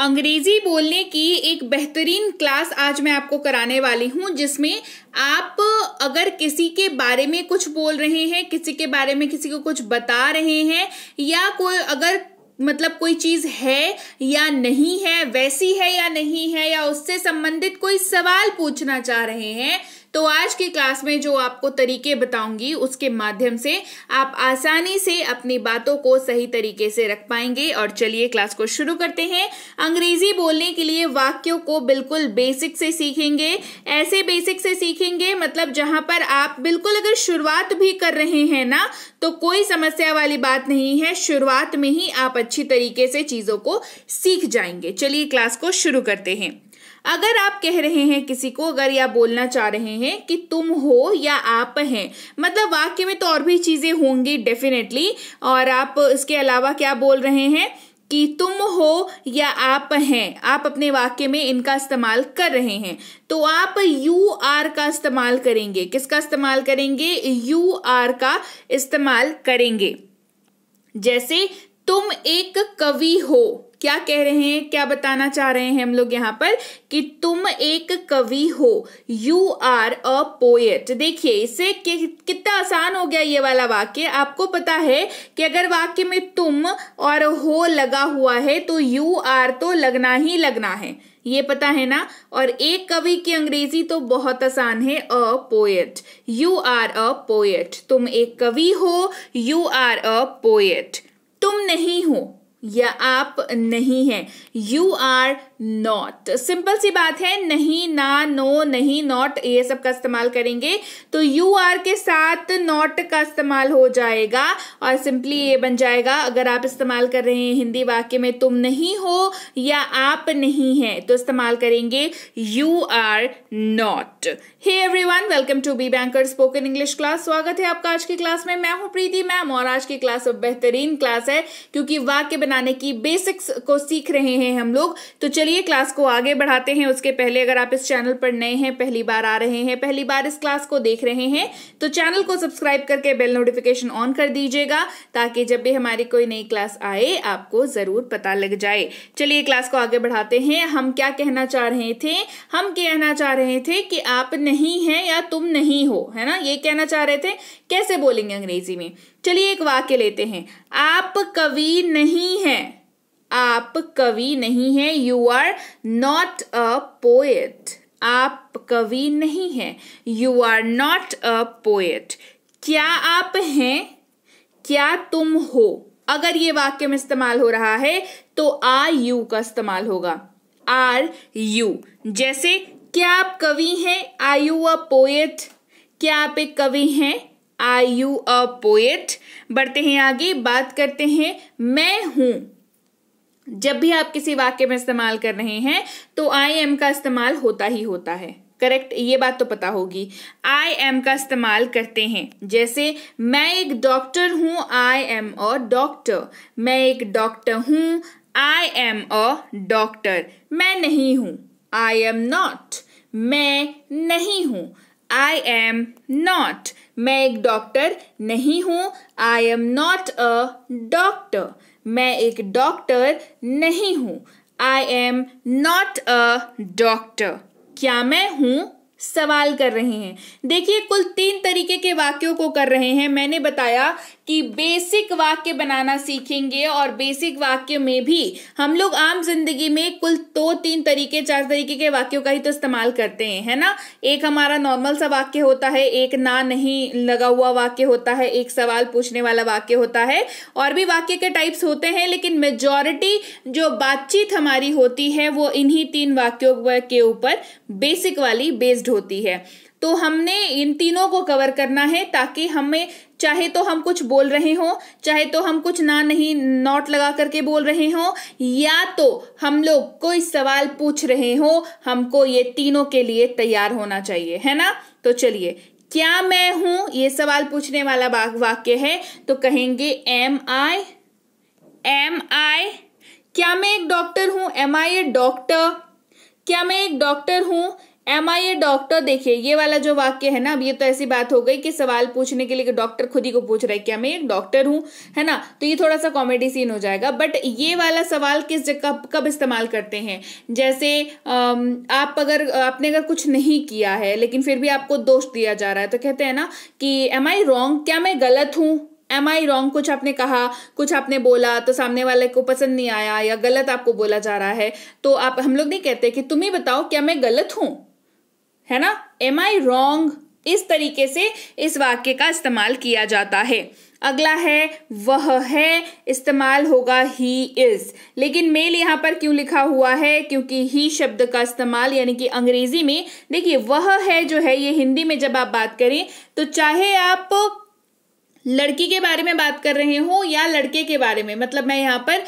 अंग्रेजी बोलने की एक बेहतरीन क्लास आज मैं आपको कराने वाली हूँ जिसमें आप अगर किसी के बारे में कुछ बोल रहे हैं किसी के बारे में किसी को कुछ बता रहे हैं या कोई अगर मतलब कोई चीज है या नहीं है वैसी है या नहीं है या उससे संबंधित कोई सवाल पूछना चाह रहे हैं तो आज की क्लास में जो आपको तरीके बताऊंगी उसके माध्यम से आप आसानी से अपनी बातों को सही तरीके से रख पाएंगे और चलिए क्लास को शुरू करते हैं अंग्रेजी बोलने के लिए वाक्यों को बिल्कुल बेसिक से सीखेंगे ऐसे बेसिक से सीखेंगे मतलब जहां पर आप बिल्कुल अगर शुरुआत भी कर रहे हैं ना तो कोई समस्या वाली बात नहीं है शुरुआत में ही आप अच्छी तरीके से चीज़ों को सीख जाएंगे चलिए क्लास को शुरू करते हैं अगर आप कह रहे हैं किसी को अगर या बोलना चाह रहे हैं कि तुम हो या आप हैं मतलब वाक्य में तो और भी चीज़ें होंगी डेफिनेटली और आप इसके अलावा क्या बोल रहे हैं कि तुम हो या आप हैं आप अपने वाक्य में इनका इस्तेमाल कर रहे हैं तो आप यू आर का इस्तेमाल करेंगे किसका इस्तेमाल करेंगे यू आर का इस्तेमाल करेंगे जैसे तुम एक कवि हो क्या कह रहे हैं क्या बताना चाह रहे हैं हम लोग यहाँ पर कि तुम एक कवि हो यू आर अ पोएट देखिए इससे कि, कितना आसान हो गया ये वाला वाक्य आपको पता है कि अगर वाक्य में तुम और हो लगा हुआ है तो यू आर तो लगना ही लगना है ये पता है ना और एक कवि की अंग्रेजी तो बहुत आसान है a poet you are a poet तुम एक कवि हो यू आर अ पोएट तुम नहीं हो या आप नहीं हैं यू आर नॉट सिंपल सी बात है नहीं ना नो नहीं नॉट ये सब का इस्तेमाल करेंगे तो यू आर के साथ नॉट का इस्तेमाल हो जाएगा और सिंपली ये बन जाएगा अगर आप इस्तेमाल कर रहे हैं हिंदी वाक्य में तुम नहीं हो या आप नहीं हैं तो इस्तेमाल करेंगे you are not hey one welcome to B banker spoken English class स्वागत है आपका आज की क्लास में मैं हूं प्रीति मैम और आज की क्लास बेहतरीन क्लास है क्योंकि वाक्य बनाने की बेसिक्स को सीख रहे हैं हम लोग तो चलिए चलिए क्लास को आगे बढ़ाते हैं उसके पहले अगर आप इस चैनल पर नए हैं पहली बार आ रहे हैं पहली बार इस क्लास को देख रहे हैं तो चैनल को सब्सक्राइब करके बेल नोटिफिकेशन ऑन कर दीजिएगा ताकि जब भी हमारी कोई नई क्लास आए आपको ज़रूर पता लग जाए चलिए क्लास को आगे बढ़ाते हैं हम क्या कहना चाह रहे थे हम कहना चाह रहे थे कि आप नहीं है या तुम नहीं हो है ना ये कहना चाह रहे थे कैसे बोलेंगे अंग्रेजी में चलिए एक वाक्य लेते हैं आप कवि नहीं हैं आप कवि नहीं हैं you are not a poet आप कवि नहीं हैं you are not a poet क्या आप हैं क्या तुम हो अगर ये वाक्य में इस्तेमाल हो रहा है तो आर यू का इस्तेमाल होगा आर यू जैसे क्या आप कवि हैं आई यू अ पोएट क्या आप एक कवि हैं आई यू अ पोएट बढ़ते हैं आगे बात करते हैं मैं हूं जब भी आप किसी वाक्य में इस्तेमाल कर रहे हैं तो आई एम का इस्तेमाल होता ही होता है करेक्ट ये बात तो पता होगी आई एम का इस्तेमाल करते हैं जैसे मैं एक डॉक्टर हूं आई एम अ डॉक्टर मैं एक डॉक्टर हूं आई एम अ डॉक्टर मैं नहीं हूं आई एम नॉट मैं नहीं हूं आई एम नॉट मैं एक डॉक्टर नहीं हूं I am not a doctor मैं एक डॉक्टर नहीं हूँ I am not a doctor क्या मैं हूँ सवाल कर रहे हैं देखिए कुल तीन तरीके के वाक्यों को कर रहे हैं मैंने बताया कि बेसिक वाक्य बनाना सीखेंगे और बेसिक वाक्य में भी हम लोग आम जिंदगी में कुल दो तो, तीन तरीके चार तरीके के वाक्यों का ही तो इस्तेमाल करते हैं है ना एक हमारा नॉर्मल सा वाक्य होता है एक ना नहीं लगा हुआ वाक्य होता है एक सवाल पूछने वाला वाक्य होता है और भी वाक्य के टाइप्स होते हैं लेकिन मेजॉरिटी जो बातचीत हमारी होती है वो इन्हीं तीन वाक्यों के ऊपर बेसिक वाली बेस्ड होती है तो हमने इन तीनों को कवर करना है ताकि हमें चाहे तो हम कुछ बोल रहे हों चाहे तो हम कुछ ना नहीं नॉट लगा करके बोल रहे हों या तो हम लोग कोई सवाल पूछ रहे हों हमको ये तीनों के लिए तैयार होना चाहिए है ना तो चलिए क्या मैं हूं ये सवाल पूछने वाला वाक्य है तो कहेंगे एम आई एम आई क्या मैं एक डॉक्टर हूं एम आई ए डॉक्टर क्या मैं एक डॉक्टर हूं एम आई ए डॉक्टर देखिए ये वाला जो वाक्य है ना अब ये तो ऐसी बात हो गई कि सवाल पूछने के लिए डॉक्टर खुद ही को पूछ रहा है क्या मैं एक डॉक्टर हूँ है ना तो ये थोड़ा सा कॉमेडी सीन हो जाएगा बट ये वाला सवाल किस जगह कब इस्तेमाल करते हैं जैसे आप अगर आपने अगर कुछ नहीं किया है लेकिन फिर भी आपको दोष दिया जा रहा है तो कहते हैं ना कि एम आई रॉन्ग क्या मैं गलत हूँ एम आई रॉन्ग कुछ आपने कहा कुछ आपने बोला तो सामने वाले को पसंद नहीं आया या गलत आपको बोला जा रहा है तो आप हम लोग नहीं कहते कि तुम ही बताओ क्या मैं गलत हूँ है ना एम आई रॉन्ग इस तरीके से इस वाक्य का इस्तेमाल किया जाता है अगला है वह है इस्तेमाल होगा ही इज लेकिन मेल यहाँ पर क्यों लिखा हुआ है क्योंकि ही शब्द का इस्तेमाल यानी कि अंग्रेजी में देखिए वह है जो है ये हिंदी में जब आप बात करें तो चाहे आप लड़की के बारे में बात कर रही हूँ या लड़के के बारे में मतलब मैं यहाँ पर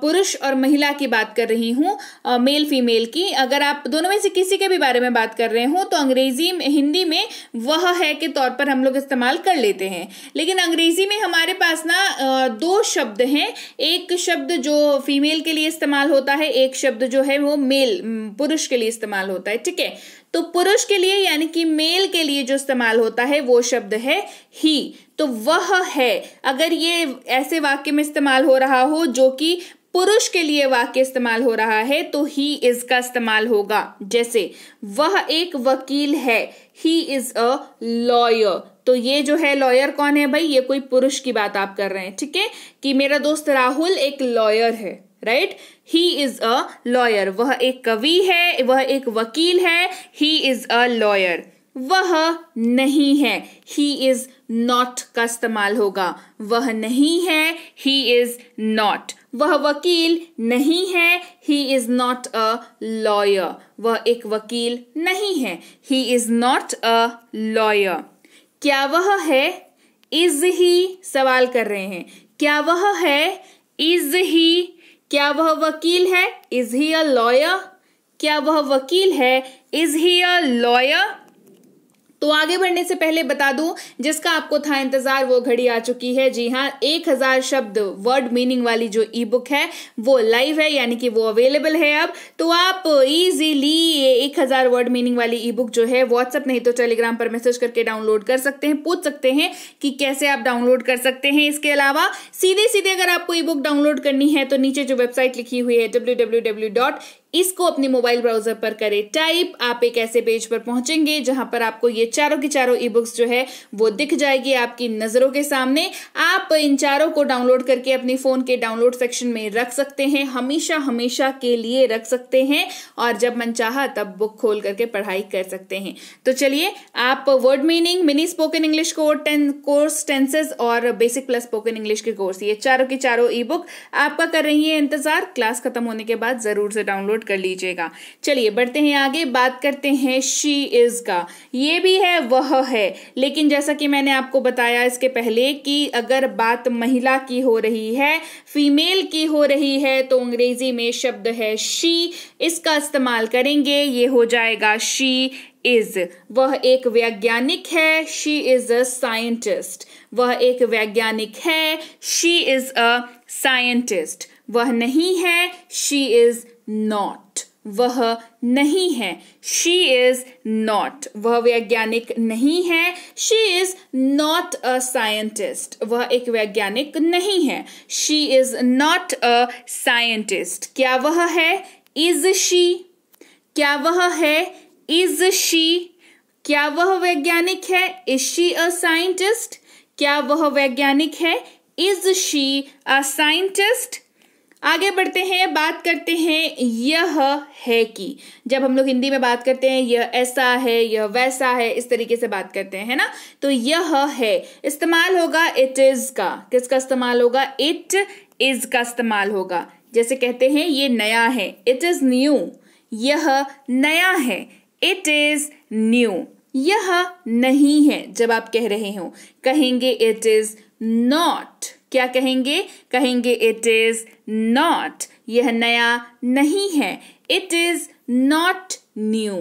पुरुष और महिला की बात कर रही हूँ मेल फीमेल की अगर आप दोनों में से किसी के भी बारे में बात कर रहे हो तो अंग्रेजी हिंदी में वह है के तौर पर हम लोग इस्तेमाल कर लेते हैं लेकिन अंग्रेजी में हमारे पास ना दो शब्द हैं एक शब्द जो फीमेल के लिए इस्तेमाल होता है एक शब्द जो है वो मेल पुरुष के लिए इस्तेमाल होता है ठीक है तो पुरुष के लिए यानी कि मेल के लिए जो इस्तेमाल होता है वो शब्द है ही तो वह है अगर ये ऐसे वाक्य में इस्तेमाल हो रहा हो जो कि पुरुष के लिए वाक्य इस्तेमाल हो रहा है तो ही इज का इस्तेमाल होगा जैसे वह एक वकील है ही इज अ लॉयर तो ये जो है लॉयर कौन है भाई ये कोई पुरुष की बात आप कर रहे हैं ठीक है कि मेरा दोस्त राहुल एक लॉयर है right he is a lawyer वह एक कवि है वह एक वकील है ही इज अ लॉयर वह नहीं है ही इज नॉट का इस्तेमाल होगा वह नहीं है ही इज नॉट वह वकील नहीं है he is not a lawyer वह एक वकील नहीं है he is not a lawyer क्या वह है इज ही सवाल कर रहे हैं क्या वह है इज ही क्या वह वकील है इज ही अ लॉयर क्या वह वकील है इज ही अ लॉयर तो आगे बढ़ने से पहले बता दूं जिसका आपको था इंतजार वो घड़ी आ चुकी है जी हाँ एक हजार शब्द वर्ड मीनिंग वाली जो ई बुक है वो लाइव है यानी कि वो अवेलेबल है अब तो आप इजीली एक हजार वर्ड मीनिंग वाली ई बुक जो है व्हाट्सएप नहीं तो टेलीग्राम पर मैसेज करके डाउनलोड कर सकते हैं पूछ सकते हैं कि कैसे आप डाउनलोड कर सकते हैं इसके अलावा सीधे सीधे अगर आपको ई बुक डाउनलोड करनी है तो नीचे जो वेबसाइट लिखी हुई है डब्ल्यू इसको अपने मोबाइल ब्राउजर पर करें टाइप आप एक ऐसे पेज पर पहुंचेंगे जहां पर आपको ये चारों की चारों ई बुक्स जो है वो दिख जाएगी आपकी नजरों के सामने आप इन चारों को डाउनलोड करके अपने फोन के डाउनलोड सेक्शन में रख सकते हैं हमेशा हमेशा के लिए रख सकते हैं और जब मन चाह तब बुक खोल करके पढ़ाई कर सकते हैं तो चलिए आप word meaning mini spoken English course ten course tenses और बेसिक प्लस स्पोकन इंग्लिश के कोर्स ये चारों की चारों ई बुक आपका कर रही है इंतजार क्लास खत्म होने के बाद जरूर से डाउनलोड नोट कर लीजिएगा चलिए बढ़ते हैं आगे बात करते हैं शी इज़ का ये भी है वह है लेकिन जैसा कि मैंने आपको बताया इसके पहले कि अगर बात महिला की हो रही है फीमेल की हो रही है तो अंग्रेजी में शब्द है शी इसका इस्तेमाल करेंगे ये हो जाएगा शी इज वह एक वैज्ञानिक है शी इज अ साइंटिस्ट वह एक वैज्ञानिक है शी इज अ साइंटिस्ट वह नहीं है शी इज नॉट वह नहीं है शी इज नॉट वह वैज्ञानिक नहीं है she is not a scientist वह एक वैज्ञानिक नहीं है she is not a scientist क्या वह है इज शी क्या वह है इज शी क्या वह वैज्ञानिक है इज शी अ साइंटिस्ट क्या वह वैज्ञानिक है इज शी अ साइंटिस्ट आगे बढ़ते हैं बात करते हैं यह है कि जब हम लोग हिंदी में बात करते हैं यह ऐसा है यह वैसा है इस तरीके से बात करते हैं है ना तो यह है इस्तेमाल होगा इट इज का किसका इस्तेमाल होगा इट इज का इस्तेमाल होगा जैसे कहते हैं ये नया है इट इज न्यू यह नया है इट इज न्यू यह नहीं है जब आप कह रहे हो कहेंगे इट इज नॉट क्या कहेंगे कहेंगे इट इज नॉट यह नया नहीं है इट इज नॉट न्यू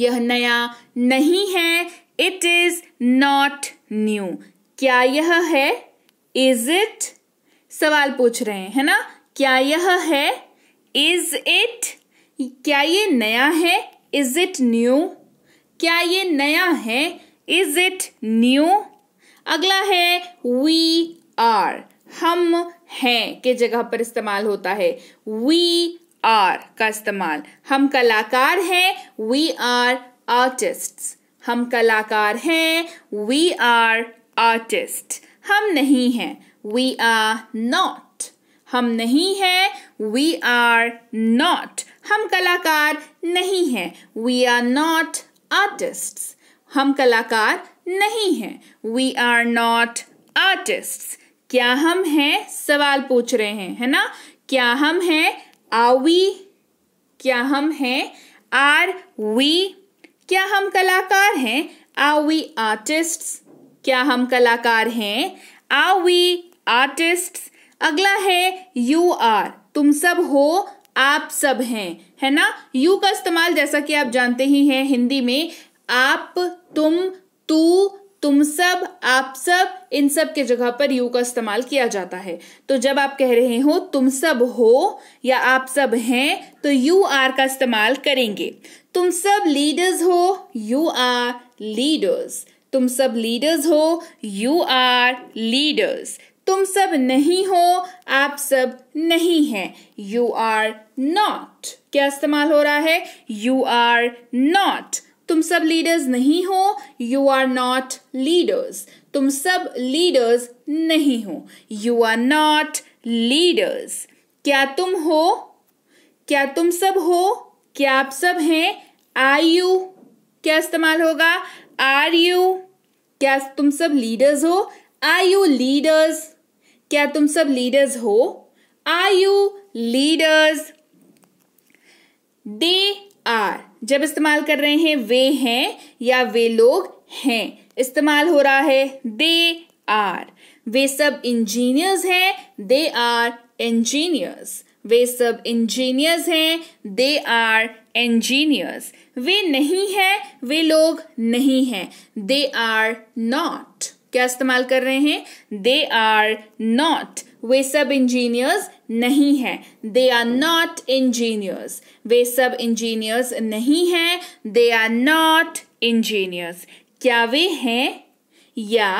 यह नया नहीं है इट इज नॉट न्यू क्या यह है इज इट सवाल पूछ रहे हैं है ना क्या यह है इज इट क्या ये नया है इज इट न्यू क्या ये नया है इज इट न्यू अगला है वी आर हम हैं के जगह पर इस्तेमाल होता है वी आर का इस्तेमाल हम कलाकार हैं वी आर आर्टिस्ट हम कलाकार हैं वी आर आर्टिस्ट हम नहीं हैं वी आर नॉट हम नहीं हैं वी आर नॉट हम कलाकार नहीं हैं वी आर नॉट आर्टिस्ट हम कलाकार नहीं है वी आर नॉट आर्टिस्ट क्या हम हैं सवाल पूछ रहे हैं है ना क्या हम हैं आर वी क्या हम हैं आर वी क्या हम कलाकार हैं आर वी आर्टिस्ट क्या हम कलाकार हैं आर वी आर्टिस्ट अगला है यू आर तुम सब हो आप सब हैं है ना यू का इस्तेमाल जैसा कि आप जानते ही हैं हिंदी में आप तुम तू तुम सब आप सब इन सब के जगह पर यू का इस्तेमाल किया जाता है तो जब आप कह रहे हो तुम सब हो या आप सब हैं तो यू आर का इस्तेमाल करेंगे तुम सब लीडर्स हो यू आर लीडर्स तुम सब लीडर्स हो यू आर लीडर्स तुम सब नहीं हो आप सब नहीं हैं यू आर नॉट क्या इस्तेमाल हो रहा है यू आर नॉट तुम सब लीडर्स नहीं हो यू आर नॉट लीडर्स तुम सब लीडर्स नहीं हो यू आर नॉट लीडर्स क्या तुम हो क्या तुम सब हो क्या आप सब हैं आर यू क्या इस्तेमाल होगा आर यू क्या तुम सब लीडर्स हो आर यू लीडर्स क्या तुम सब लीडर्स हो are you leaders they are जब इस्तेमाल कर रहे हैं वे हैं या वे लोग हैं इस्तेमाल हो रहा है दे आर वे सब इंजीनियर्स हैं दे आर इंजीनियर्स वे सब इंजीनियर्स हैं दे आर इंजीनियर्स वे नहीं हैं वे लोग नहीं हैं दे आर नॉट क्या इस्तेमाल कर रहे हैं दे आर नॉट वे सब इंजीनियर्स नहीं है दे आर नॉट इंजीनियर्स वे सब इंजीनियर्स नहीं है दे आर नॉट इंजीनियर्स क्या वे हैं या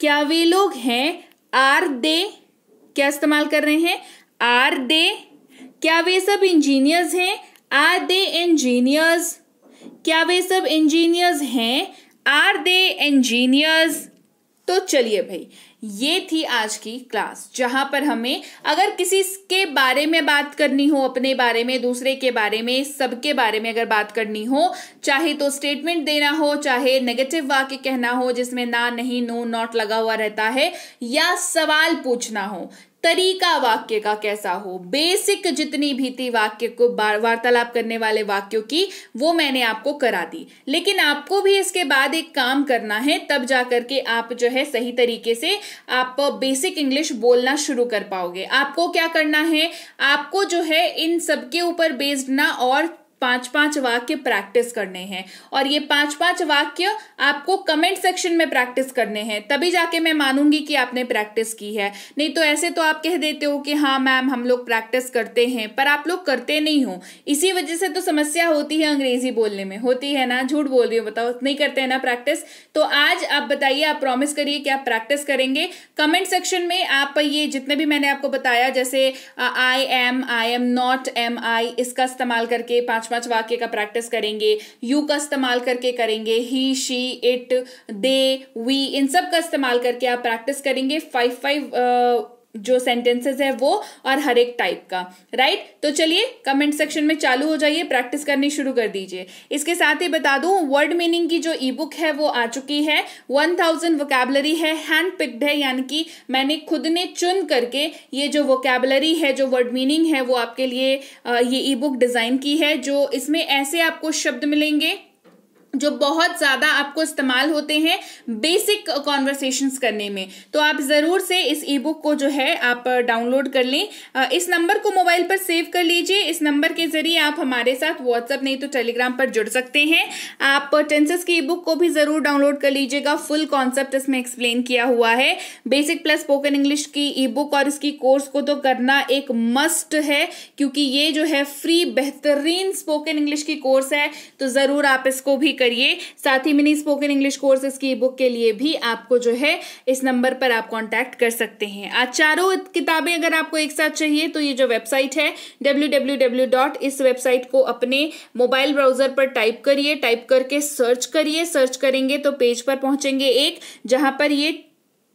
क्या वे लोग हैं आर दे क्या इस्तेमाल कर रहे हैं आर दे क्या वे सब इंजीनियर्स हैं आर दे इंजीनियर्स क्या वे सब इंजीनियर्स हैं आर दे इंजीनियर्स तो चलिए भाई ये थी आज की क्लास जहां पर हमें अगर किसी के बारे में बात करनी हो अपने बारे में दूसरे के बारे में सबके बारे में अगर बात करनी हो चाहे तो स्टेटमेंट देना हो चाहे नेगेटिव वाक्य कहना हो जिसमें ना नहीं नो नॉट लगा हुआ रहता है या सवाल पूछना हो तरीका वाक्य का कैसा हो बेसिक जितनी भी थी वाक्य को वार्तालाप करने वाले वाक्यों की वो मैंने आपको करा दी लेकिन आपको भी इसके बाद एक काम करना है तब जा करके आप जो है सही तरीके से आप बेसिक इंग्लिश बोलना शुरू कर पाओगे आपको क्या करना है आपको जो है इन सबके ऊपर बेस्ड ना और पांच पांच वाक्य प्रैक्टिस करने हैं और ये पांच पांच वाक्य आपको कमेंट सेक्शन में प्रैक्टिस करने हैं तभी जाके मैं मानूंगी कि आपने प्रैक्टिस की है नहीं तो ऐसे तो आप कह देते हो कि हाँ मैम हम लोग प्रैक्टिस करते हैं पर आप लोग करते नहीं हो इसी वजह से तो समस्या होती है अंग्रेजी बोलने में होती है ना झूठ बोल रही हो बताओ नहीं करते हैं ना प्रैक्टिस तो आज आप बताइए आप प्रॉमिस करिए कि आप प्रैक्टिस करेंगे कमेंट सेक्शन में आप ये जितने भी मैंने आपको बताया जैसे I am I am not am I इसका इस्तेमाल करके पांच पांच वाक्य का प्रैक्टिस करेंगे यू का इस्तेमाल करके करेंगे he she it they we इन सब का इस्तेमाल करके आप प्रैक्टिस करेंगे फाइव फाइव जो सेंटेंसेस है वो और हर एक टाइप का राइट तो चलिए कमेंट सेक्शन में चालू हो जाइए प्रैक्टिस करनी शुरू कर दीजिए इसके साथ ही बता दूं वर्ड मीनिंग की जो ई बुक है वो आ चुकी है वन थाउजेंड वोकेबलरी है हैंड पिक्ड है यानी कि मैंने खुद ने चुन करके ये जो वोकेबलरी है जो वर्ड मीनिंग है वो आपके लिए ये ई बुक डिज़ाइन की है जो इसमें ऐसे आपको शब्द मिलेंगे जो बहुत ज़्यादा आपको इस्तेमाल होते हैं बेसिक कॉन्वर्सेशंस करने में तो आप ज़रूर से इस ई बुक को जो है आप डाउनलोड कर लें इस नंबर को मोबाइल पर सेव कर लीजिए इस नंबर के ज़रिए आप हमारे साथ व्हाट्सअप नहीं तो टेलीग्राम पर जुड़ सकते हैं आप टेंसेस की ई बुक को भी ज़रूर डाउनलोड कर लीजिएगा फुल कॉन्सेप्ट इसमें एक्सप्लेन किया हुआ है बेसिक प्लस स्पोकन इंग्लिश की ई बुक और इसकी कोर्स को तो करना एक मस्ट है क्योंकि ये जो है फ्री बेहतरीन स्पोकन इंग्लिश की कोर्स है तो ज़रूर आप इसको भी कर करिए साथ ही मिनी स्पोकन इंग्लिश कोर्स की बुक के लिए भी आपको जो है इस नंबर पर आप कॉन्टैक्ट कर सकते हैं आज चारों किताबें अगर आपको एक साथ चाहिए तो ये जो वेबसाइट है डब्ल्यू इस वेबसाइट को अपने मोबाइल ब्राउजर पर टाइप करिए टाइप करके सर्च करिए सर्च करेंगे तो पेज पर पहुंचेंगे एक जहां पर ये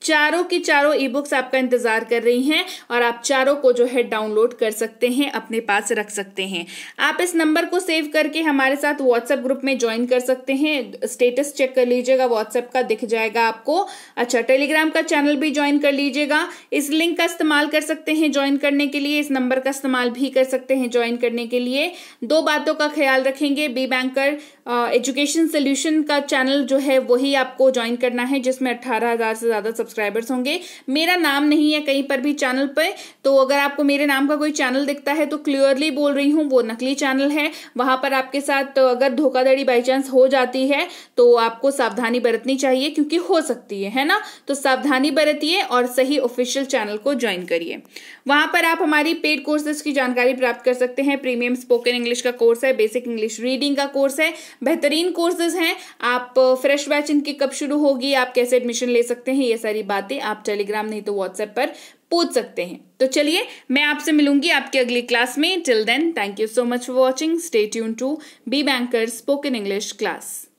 चारों की चारों ई बुक्स आपका इंतज़ार कर रही हैं और आप चारों को जो है डाउनलोड कर सकते हैं अपने पास रख सकते हैं आप इस नंबर को सेव करके हमारे साथ व्हाट्सएप ग्रुप में ज्वाइन कर सकते हैं स्टेटस चेक कर लीजिएगा व्हाट्सएप का दिख जाएगा आपको अच्छा टेलीग्राम का चैनल भी ज्वाइन कर लीजिएगा इस लिंक का इस्तेमाल कर सकते हैं ज्वाइन करने के लिए इस नंबर का इस्तेमाल भी कर सकते हैं ज्वाइन करने के लिए दो बातों का ख्याल रखेंगे बी बैंकर एजुकेशन सोल्यूशन का चैनल जो है वही आपको ज्वाइन करना है जिसमें अट्ठारह हज़ार से ज़्यादा सब्सक्राइबर्स होंगे मेरा नाम नहीं है कहीं पर भी चैनल पर तो अगर आपको मेरे नाम का कोई चैनल दिखता है तो क्लियरली बोल रही हूँ वो नकली चैनल है वहाँ पर आपके साथ अगर धोखाधड़ी बाई चांस हो जाती है तो आपको सावधानी बरतनी चाहिए क्योंकि हो सकती है है ना तो सावधानी बरतिए और सही ऑफिशियल चैनल को ज्वाइन करिए वहाँ पर आप हमारी पेड कोर्सेज की जानकारी प्राप्त कर सकते हैं प्रीमियम स्पोकन इंग्लिश का कोर्स है बेसिक इंग्लिश रीडिंग का कोर्स है बेहतरीन कोर्सेज हैं आप फ्रेश बैच इनकी कब शुरू होगी आप कैसे एडमिशन ले सकते हैं ये सारी बातें आप टेलीग्राम नहीं तो व्हाट्सएप पर पूछ सकते हैं तो चलिए मैं आपसे मिलूंगी आपके अगली क्लास में till then thank you so much for watching stay tune to B banker spoken English class